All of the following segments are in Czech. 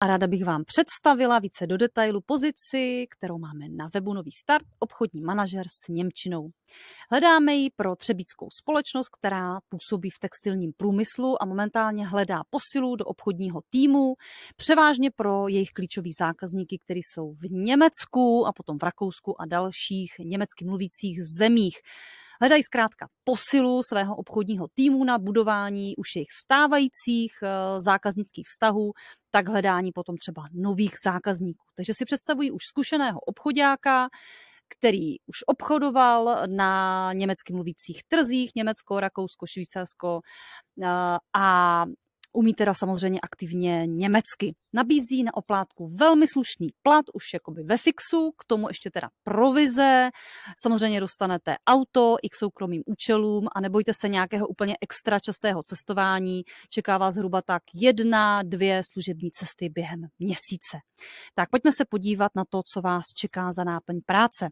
a ráda bych vám představila více do detailu pozici, kterou máme na webu Nový start, obchodní manažer s Němčinou. Hledáme ji pro třebíckou společnost, která působí v textilním průmyslu a momentálně hledá posilu do obchodního týmu, převážně pro jejich klíčový zákazníky, kteří jsou v Německu a potom v Rakousku a dalších německy mluvících zemích. Hledají zkrátka posilu svého obchodního týmu na budování už jejich stávajících eh, zákaznických vztahů, tak hledání potom třeba nových zákazníků. Takže si představují už zkušeného obchodáka, který už obchodoval na německy mluvících trzích, Německo, Rakousko, Švýcarsko eh, a Umí teda samozřejmě aktivně německy. Nabízí na oplátku velmi slušný plat, už jakoby ve fixu, k tomu ještě teda provize, samozřejmě dostanete auto i k soukromým účelům a nebojte se nějakého úplně extra častého cestování, čeká vás zhruba tak jedna, dvě služební cesty během měsíce. Tak pojďme se podívat na to, co vás čeká za náplň práce.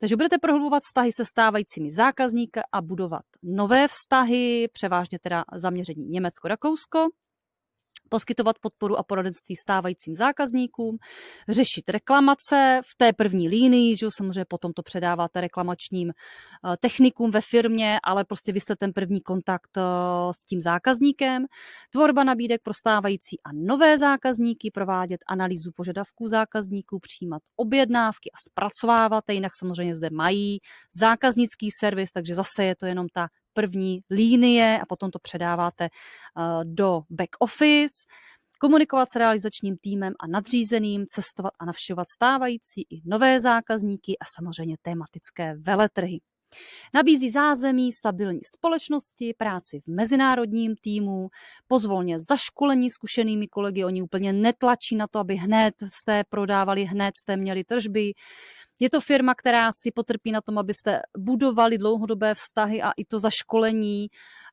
Takže budete prohlubovat vztahy se stávajícími zákazníky a budovat nové vztahy, převážně teda zaměření Německo-Rakousko poskytovat podporu a poradenství stávajícím zákazníkům, řešit reklamace v té první línii, že samozřejmě potom to předáváte reklamačním eh, technikům ve firmě, ale prostě vy jste ten první kontakt eh, s tím zákazníkem, tvorba nabídek pro stávající a nové zákazníky, provádět analýzu požadavků zákazníků, přijímat objednávky a zpracovávat je, jinak samozřejmě zde mají zákaznický servis, takže zase je to jenom ta první línie a potom to předáváte eh, do back office komunikovat s realizačním týmem a nadřízeným, cestovat a navštěvovat stávající i nové zákazníky a samozřejmě tematické veletrhy. Nabízí zázemí stabilní společnosti, práci v mezinárodním týmu, pozvolně zaškolení zkušenými kolegy, oni úplně netlačí na to, aby hned jste prodávali, hned jste měli tržby, je to firma, která si potrpí na tom, abyste budovali dlouhodobé vztahy a i to zaškolení.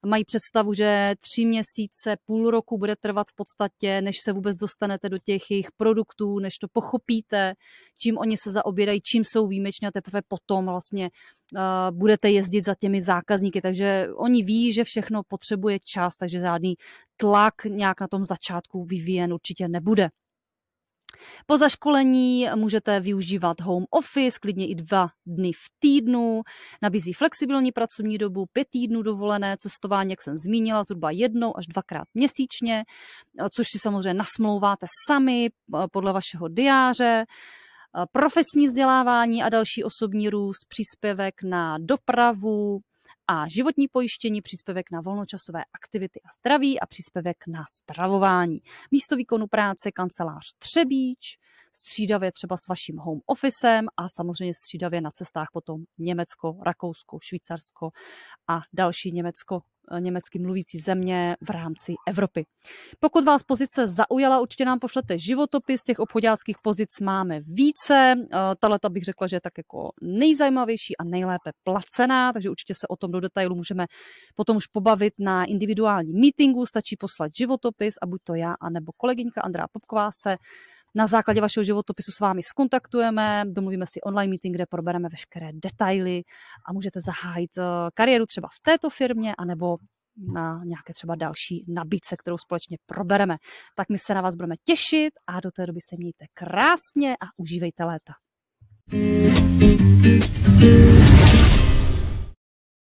Mají představu, že tři měsíce, půl roku bude trvat v podstatě, než se vůbec dostanete do těch jejich produktů, než to pochopíte, čím oni se zaobírají, čím jsou výjimečně a teprve potom vlastně uh, budete jezdit za těmi zákazníky. Takže oni ví, že všechno potřebuje čas, takže žádný tlak nějak na tom začátku vyvíjen určitě nebude. Po zaškolení můžete využívat home office, klidně i dva dny v týdnu, nabízí flexibilní pracovní dobu, pět týdnů dovolené, cestování, jak jsem zmínila, zhruba jednou až dvakrát měsíčně, což si samozřejmě nasmlouváte sami eh, podle vašeho diáře eh, profesní vzdělávání a další osobní růst, příspěvek na dopravu, a životní pojištění, příspěvek na volnočasové aktivity a zdraví a příspěvek na stravování. Místo výkonu práce kancelář Třebíč, střídavě třeba s vaším home officem a samozřejmě střídavě na cestách potom Německo, Rakousko, Švýcarsko a další Německo, Eh, německy mluvící země v rámci Evropy. Pokud vás pozice zaujala, určitě nám pošlete životopis, těch obchodářských pozic máme více. Eh, Tato bych řekla, že je tak jako nejzajímavější a nejlépe placená, takže určitě se o tom do detailu můžeme potom už pobavit na individuální meetingu, stačí poslat životopis a buď to já, anebo kolegyňka Andrá Popková se na základě vašeho životopisu s vámi skontaktujeme, domluvíme si online meeting, kde probereme veškeré detaily a můžete zahájit eh, kariéru třeba v této firmě anebo na nějaké třeba další nabídce, kterou společně probereme. Tak my se na vás budeme těšit a do té doby se mějte krásně a užívejte léta.